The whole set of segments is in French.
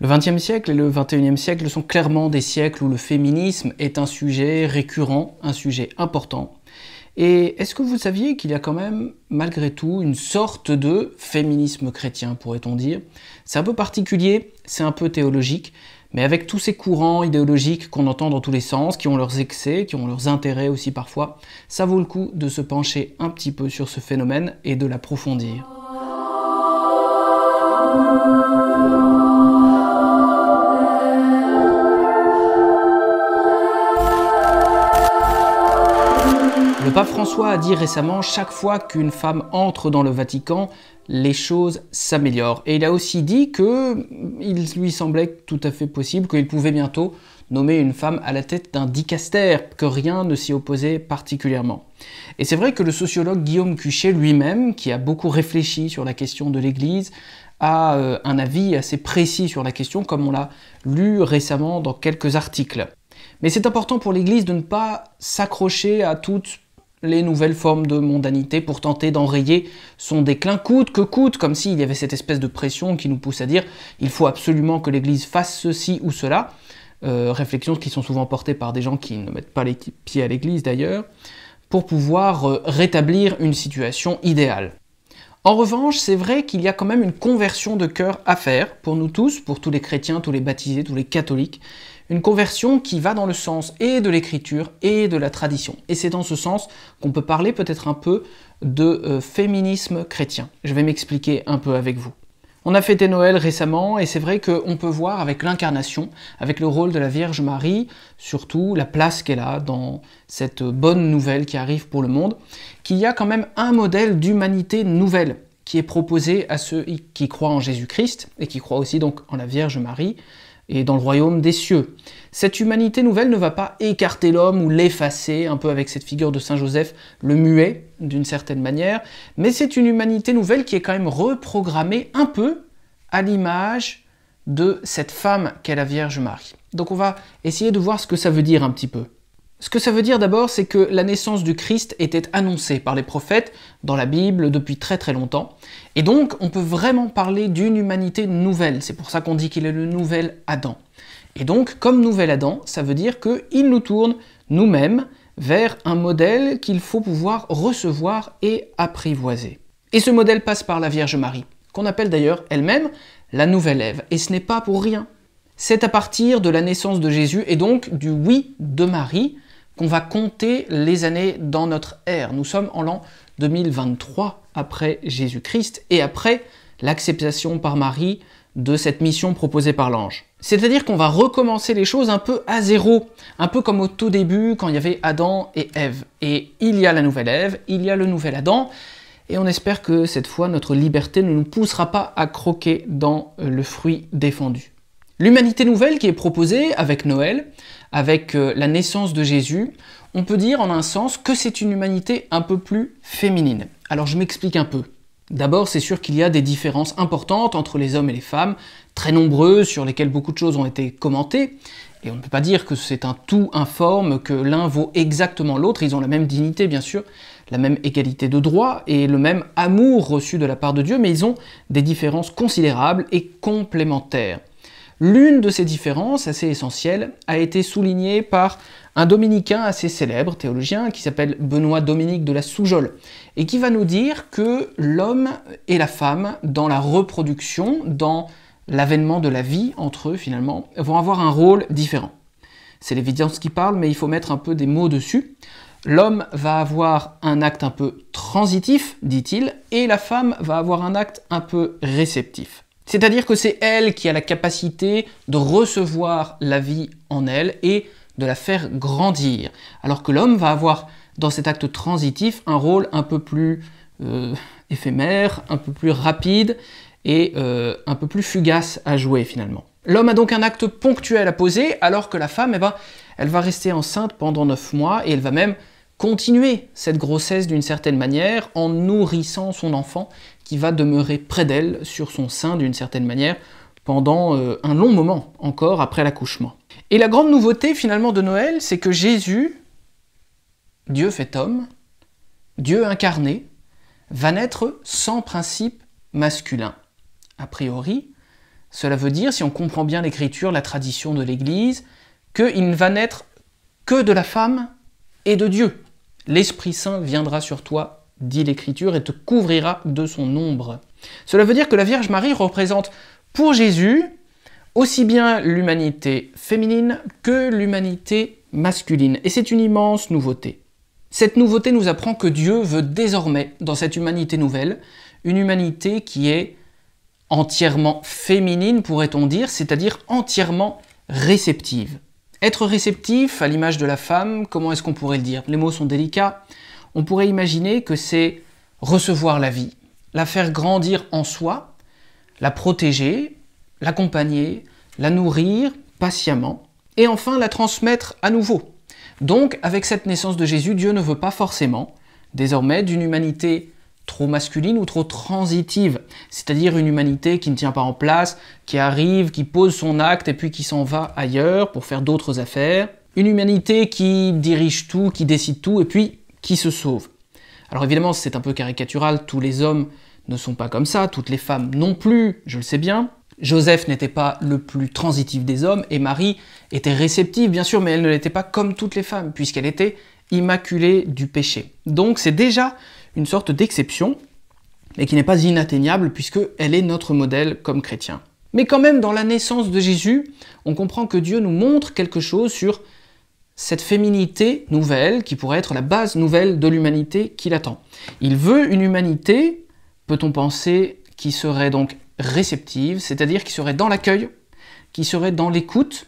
Le XXe siècle et le XXIe siècle sont clairement des siècles où le féminisme est un sujet récurrent, un sujet important. Et est-ce que vous saviez qu'il y a quand même, malgré tout, une sorte de féminisme chrétien, pourrait-on dire C'est un peu particulier, c'est un peu théologique, mais avec tous ces courants idéologiques qu'on entend dans tous les sens, qui ont leurs excès, qui ont leurs intérêts aussi parfois, ça vaut le coup de se pencher un petit peu sur ce phénomène et de l'approfondir. François a dit récemment chaque fois qu'une femme entre dans le Vatican, les choses s'améliorent. Et il a aussi dit que mm, il lui semblait tout à fait possible qu'il pouvait bientôt nommer une femme à la tête d'un dicastère, que rien ne s'y opposait particulièrement. Et c'est vrai que le sociologue Guillaume Cuchet lui-même, qui a beaucoup réfléchi sur la question de l'Église, a euh, un avis assez précis sur la question, comme on l'a lu récemment dans quelques articles. Mais c'est important pour l'Église de ne pas s'accrocher à toute les nouvelles formes de mondanité pour tenter d'enrayer son déclin coûte que coûte, comme s'il y avait cette espèce de pression qui nous pousse à dire il faut absolument que l'Église fasse ceci ou cela, euh, réflexions qui sont souvent portées par des gens qui ne mettent pas les pieds à l'Église d'ailleurs, pour pouvoir euh, rétablir une situation idéale. En revanche, c'est vrai qu'il y a quand même une conversion de cœur à faire pour nous tous, pour tous les chrétiens, tous les baptisés, tous les catholiques, une conversion qui va dans le sens et de l'écriture et de la tradition. Et c'est dans ce sens qu'on peut parler peut-être un peu de euh, féminisme chrétien. Je vais m'expliquer un peu avec vous. On a fêté Noël récemment et c'est vrai qu'on peut voir avec l'incarnation, avec le rôle de la Vierge Marie, surtout la place qu'elle a dans cette bonne nouvelle qui arrive pour le monde, qu'il y a quand même un modèle d'humanité nouvelle qui est proposé à ceux qui croient en Jésus-Christ et qui croient aussi donc en la Vierge Marie, et dans le royaume des cieux. Cette humanité nouvelle ne va pas écarter l'homme ou l'effacer, un peu avec cette figure de Saint Joseph, le muet d'une certaine manière, mais c'est une humanité nouvelle qui est quand même reprogrammée un peu à l'image de cette femme qu'est la Vierge Marie. Donc on va essayer de voir ce que ça veut dire un petit peu. Ce que ça veut dire d'abord, c'est que la naissance du Christ était annoncée par les prophètes dans la Bible depuis très très longtemps. Et donc, on peut vraiment parler d'une humanité nouvelle. C'est pour ça qu'on dit qu'il est le nouvel Adam. Et donc, comme nouvel Adam, ça veut dire qu'il nous tourne nous-mêmes vers un modèle qu'il faut pouvoir recevoir et apprivoiser. Et ce modèle passe par la Vierge Marie, qu'on appelle d'ailleurs elle-même la nouvelle Ève. Et ce n'est pas pour rien. C'est à partir de la naissance de Jésus et donc du oui de Marie qu'on va compter les années dans notre ère. Nous sommes en l'an 2023 après Jésus-Christ et après l'acceptation par Marie de cette mission proposée par l'ange. C'est-à-dire qu'on va recommencer les choses un peu à zéro, un peu comme au tout début quand il y avait Adam et Ève. Et il y a la nouvelle Ève, il y a le nouvel Adam, et on espère que cette fois notre liberté ne nous poussera pas à croquer dans le fruit défendu. L'humanité nouvelle qui est proposée avec Noël, avec euh, la naissance de Jésus, on peut dire en un sens que c'est une humanité un peu plus féminine. Alors je m'explique un peu. D'abord, c'est sûr qu'il y a des différences importantes entre les hommes et les femmes, très nombreuses, sur lesquelles beaucoup de choses ont été commentées, et on ne peut pas dire que c'est un tout informe, que l'un vaut exactement l'autre, ils ont la même dignité bien sûr, la même égalité de droit et le même amour reçu de la part de Dieu, mais ils ont des différences considérables et complémentaires. L'une de ces différences, assez essentielles a été soulignée par un dominicain assez célèbre, théologien, qui s'appelle Benoît Dominique de la Soujole, et qui va nous dire que l'homme et la femme, dans la reproduction, dans l'avènement de la vie entre eux finalement, vont avoir un rôle différent. C'est l'évidence qui parle, mais il faut mettre un peu des mots dessus. L'homme va avoir un acte un peu transitif, dit-il, et la femme va avoir un acte un peu réceptif. C'est-à-dire que c'est elle qui a la capacité de recevoir la vie en elle et de la faire grandir. Alors que l'homme va avoir dans cet acte transitif un rôle un peu plus euh, éphémère, un peu plus rapide et euh, un peu plus fugace à jouer finalement. L'homme a donc un acte ponctuel à poser alors que la femme, eh ben, elle va rester enceinte pendant 9 mois et elle va même continuer cette grossesse d'une certaine manière en nourrissant son enfant qui va demeurer près d'elle sur son sein d'une certaine manière pendant euh, un long moment encore après l'accouchement. Et la grande nouveauté finalement de Noël, c'est que Jésus, Dieu fait homme, Dieu incarné, va naître sans principe masculin. A priori, cela veut dire, si on comprend bien l'écriture, la tradition de l'Église, qu'il ne va naître que de la femme et de Dieu l'Esprit Saint viendra sur toi, dit l'Écriture, et te couvrira de son ombre. Cela veut dire que la Vierge Marie représente pour Jésus aussi bien l'humanité féminine que l'humanité masculine. Et c'est une immense nouveauté. Cette nouveauté nous apprend que Dieu veut désormais, dans cette humanité nouvelle, une humanité qui est entièrement féminine, pourrait-on dire, c'est-à-dire entièrement réceptive. Être réceptif, à l'image de la femme, comment est-ce qu'on pourrait le dire Les mots sont délicats. On pourrait imaginer que c'est recevoir la vie, la faire grandir en soi, la protéger, l'accompagner, la nourrir patiemment, et enfin la transmettre à nouveau. Donc, avec cette naissance de Jésus, Dieu ne veut pas forcément, désormais, d'une humanité trop masculine ou trop transitive, c'est-à-dire une humanité qui ne tient pas en place, qui arrive, qui pose son acte et puis qui s'en va ailleurs pour faire d'autres affaires, une humanité qui dirige tout, qui décide tout et puis qui se sauve. Alors évidemment, c'est un peu caricatural, tous les hommes ne sont pas comme ça, toutes les femmes non plus, je le sais bien. Joseph n'était pas le plus transitif des hommes et Marie était réceptive, bien sûr, mais elle ne l'était pas comme toutes les femmes, puisqu'elle était immaculée du péché. Donc c'est déjà une sorte d'exception, mais qui n'est pas inatteignable elle est notre modèle comme chrétien. Mais quand même, dans la naissance de Jésus, on comprend que Dieu nous montre quelque chose sur cette féminité nouvelle qui pourrait être la base nouvelle de l'humanité qu'il attend. Il veut une humanité, peut-on penser, qui serait donc réceptive, c'est-à-dire qui serait dans l'accueil, qui serait dans l'écoute,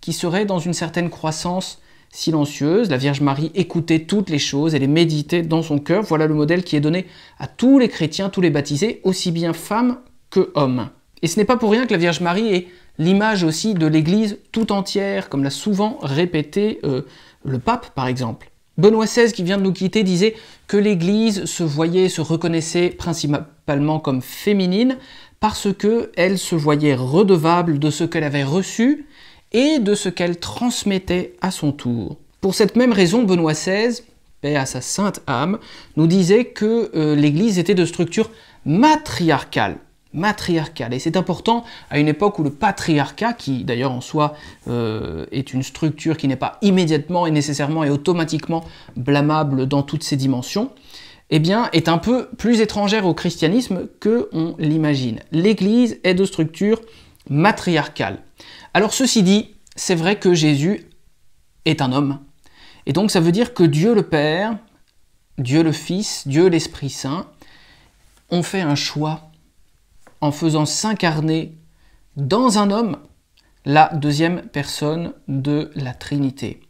qui serait dans une certaine croissance silencieuse. La Vierge Marie écoutait toutes les choses et les méditait dans son cœur. Voilà le modèle qui est donné à tous les chrétiens, tous les baptisés, aussi bien femmes que hommes. Et ce n'est pas pour rien que la Vierge Marie est l'image aussi de l'Église tout entière, comme l'a souvent répété euh, le pape par exemple. Benoît XVI, qui vient de nous quitter, disait que l'Église se voyait, se reconnaissait principalement comme féminine parce qu'elle se voyait redevable de ce qu'elle avait reçu et de ce qu'elle transmettait à son tour. Pour cette même raison, Benoît XVI, paix à sa sainte âme, nous disait que euh, l'Église était de structure matriarcale, matriarcale. Et c'est important à une époque où le patriarcat, qui d'ailleurs en soi euh, est une structure qui n'est pas immédiatement et nécessairement et automatiquement blâmable dans toutes ses dimensions, eh bien, est un peu plus étrangère au christianisme que on l'imagine. L'Église est de structure matriarcale. Alors ceci dit, c'est vrai que Jésus est un homme. Et donc ça veut dire que Dieu le Père, Dieu le Fils, Dieu l'Esprit Saint ont fait un choix en faisant s'incarner dans un homme la deuxième personne de la Trinité.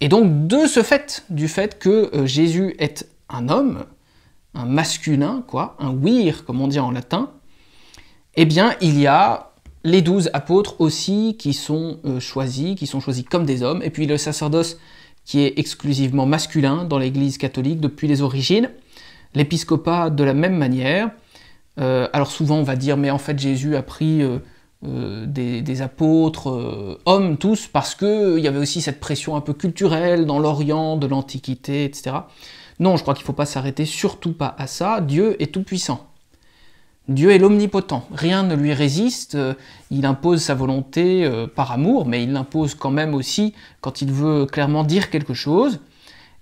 Et donc de ce fait, du fait que euh, Jésus est un homme, un masculin, quoi, un wir, comme on dit en latin, eh bien il y a les douze apôtres aussi qui sont euh, choisis, qui sont choisis comme des hommes, et puis le sacerdoce qui est exclusivement masculin dans l'Église catholique depuis les origines, l'épiscopat de la même manière. Euh, alors souvent on va dire mais en fait Jésus a pris euh, des, des, apôtres hommes tous parce qu'il y avait aussi cette pression un peu culturelle dans l'Orient, de l'Antiquité, etc. Non, je crois qu'il ne faut pas s'arrêter surtout pas à ça. Dieu est tout puissant. Dieu est l'omnipotent, rien ne lui résiste, euh, il impose sa volonté euh, par amour, mais il l'impose quand même aussi quand il veut clairement dire quelque chose,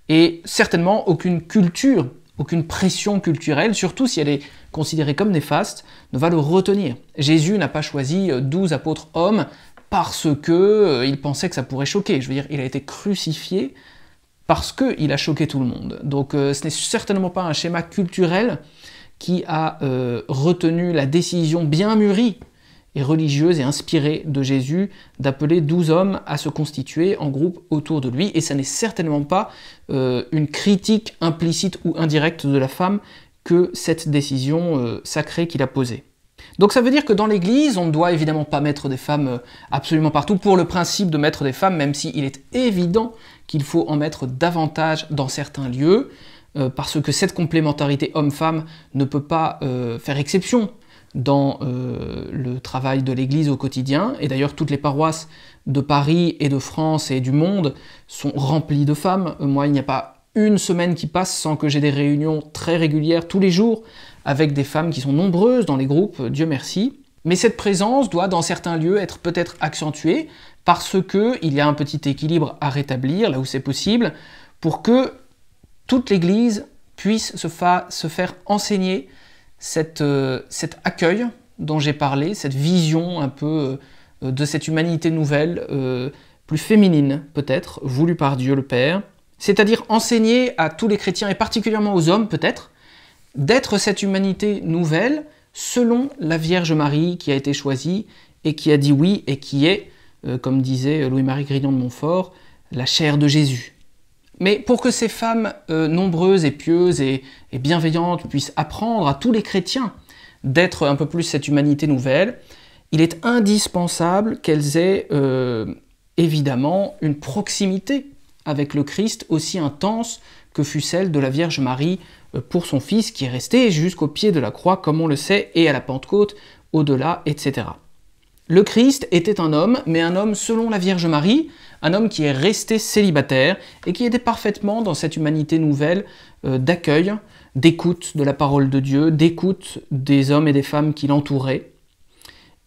et certainement aucune culture, aucune pression culturelle, surtout si elle est considérée comme néfaste, ne va le retenir. Jésus n'a pas choisi euh, douze apôtres hommes parce que il pensait que ça pourrait choquer, je veux dire, il a été crucifié parce qu'il a choqué tout le monde. Donc ce n'est certainement pas un schéma culturel qui a euh, retenu la décision bien mûrie et religieuse et inspirée de Jésus d'appeler douze hommes à se constituer en groupe autour de lui. Et ça n'est certainement pas euh, une critique implicite ou indirecte de la femme que cette décision euh, sacrée qu'il a posée. Donc ça veut dire que dans l'Église, on ne doit évidemment pas mettre des femmes absolument partout pour le principe de mettre des femmes, même s'il est évident qu'il faut en mettre davantage dans certains lieux. Euh, parce que cette complémentarité homme-femme ne peut pas euh, faire exception dans euh, le travail de l'Église au quotidien. Et d'ailleurs, toutes les paroisses de Paris et de France et du monde sont remplies de femmes. Moi, il n'y a pas une semaine qui passe sans que j'ai des réunions très régulières tous les jours avec des femmes qui sont nombreuses dans les groupes, Dieu merci. Mais cette présence doit dans certains lieux être peut-être accentuée parce que il y a un petit équilibre à rétablir là où c'est possible pour que toute l'Église puisse se, faire enseigner euh, cet accueil dont j'ai parlé, cette vision un peu euh, de cette humanité nouvelle, euh, plus féminine peut-être, voulue par Dieu le Père, c'est-à-dire enseigner à tous les chrétiens et particulièrement aux hommes peut-être, d'être cette humanité nouvelle selon la Vierge Marie qui a été choisie et qui a dit oui et qui est, comme disait Louis-Marie Grignon de Montfort, la chair de Jésus. Mais pour que ces femmes euh, nombreuses et pieuses et, bienveillantes puissent apprendre à tous les chrétiens d'être un peu plus cette humanité nouvelle, il est indispensable qu'elles aient euh, évidemment une proximité avec le Christ aussi intense que fut celle de la Vierge Marie euh, pour son Fils qui est resté jusqu'au pied de la croix, comme on le sait, et à la Pentecôte, au-delà, etc. Le Christ était un homme, mais un homme selon la Vierge Marie, un homme qui est resté célibataire et qui était parfaitement dans cette humanité nouvelle euh, d'accueil, d'écoute de la parole de Dieu, d'écoute des hommes et des femmes qui l'entouraient,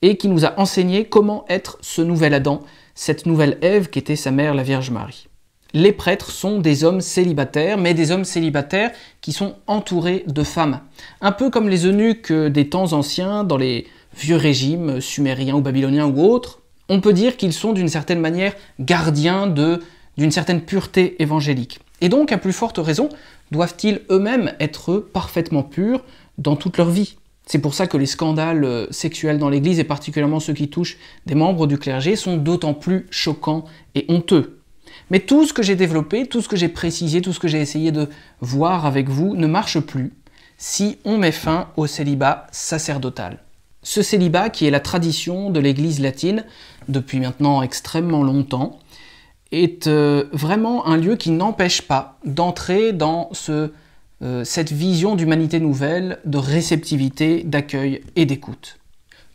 et qui nous a enseigné comment être ce nouvel Adam, cette nouvelle Ève qui était sa mère la Vierge Marie. Les prêtres sont des hommes célibataires, mais des hommes célibataires qui sont entourés de femmes. Un peu comme les eunuques des temps anciens dans les vieux régimes sumériens ou babyloniens ou autres, on peut dire qu'ils sont d'une certaine manière gardiens de, d'une certaine pureté évangélique. Et donc, à plus forte raison, doivent-ils eux-mêmes être parfaitement purs dans toute leur vie C'est pour ça que les scandales euh, sexuels dans l'Église, et particulièrement ceux qui touchent des membres du clergé, sont d'autant plus choquants et honteux. Mais tout ce que j'ai développé, tout ce que j'ai précisé, tout ce que j'ai essayé de voir avec vous ne marche plus si on met fin au célibat sacerdotal ce célibat qui est la tradition de l'Église latine depuis maintenant extrêmement longtemps est euh, vraiment un lieu qui n'empêche pas d'entrer dans euh, cette vision d'humanité nouvelle, de réceptivité, d'accueil et d'écoute.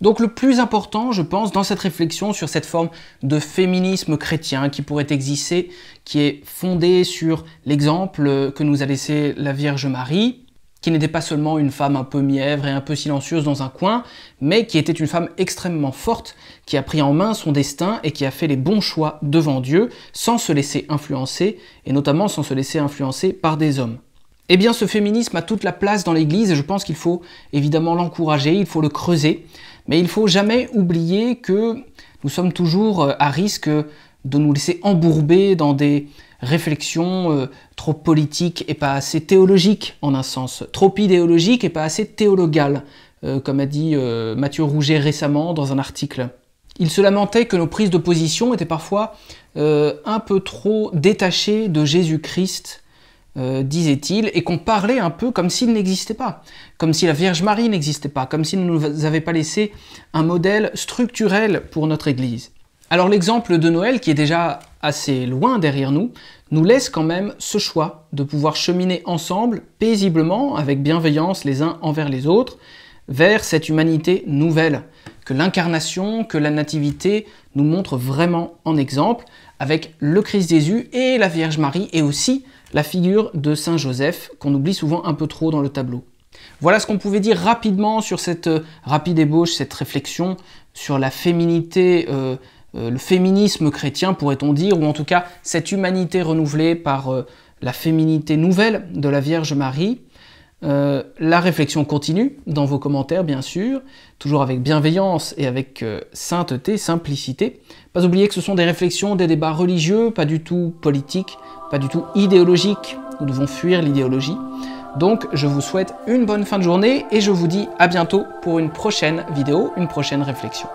Donc le plus important, je pense, dans cette réflexion sur cette forme de féminisme chrétien qui pourrait exister, qui est fondée sur l'exemple que nous a laissé la Vierge Marie, qui n'était pas seulement une femme un peu mièvre et un peu silencieuse dans un coin, mais qui était une femme extrêmement forte, qui a pris en main son destin et qui a fait les bons choix devant Dieu, sans se laisser influencer, et notamment sans se laisser influencer par des hommes. Eh bien, ce féminisme a toute la place dans l'Église et je pense qu'il faut évidemment l'encourager, il faut le creuser, mais il faut jamais oublier que nous sommes toujours à risque de nous laisser embourber dans des réflexion euh, trop politique et pas assez théologique en un sens, trop idéologique et pas assez théologale, euh, comme a dit euh, Mathieu Rouget récemment dans un article. Il se lamentait que nos prises de position étaient parfois un peu trop détachées de Jésus-Christ, disait-il, et qu'on parlait un peu comme s'il n'existait pas, comme si la Vierge Marie n'existait pas, comme s'il ne nous avait pas laissé un modèle structurel pour notre Église. Alors l'exemple de Noël, qui est déjà assez loin derrière nous, nous laisse quand même ce choix de pouvoir cheminer ensemble, paisiblement, avec bienveillance les uns envers les autres, vers cette humanité nouvelle, que l'incarnation, que la nativité nous montre vraiment en exemple, avec le Christ Jésus et la Vierge Marie, et aussi la figure de Saint Joseph, qu'on oublie souvent un peu trop dans le tableau. Voilà ce qu'on pouvait dire rapidement sur cette euh, rapide ébauche, cette réflexion sur la féminité euh, euh, le féminisme chrétien, pourrait-on dire, ou en tout cas cette humanité renouvelée par euh, la féminité nouvelle de la Vierge Marie. Euh, la réflexion continue dans vos commentaires, bien sûr, toujours avec bienveillance et avec sainteté, simplicité. Pas oublier que ce sont des réflexions, des débats religieux, pas du tout politiques, pas du tout idéologiques. Nous devons fuir l'idéologie. Donc, je vous souhaite une bonne fin de journée et je vous dis à bientôt pour une prochaine vidéo, une prochaine réflexion.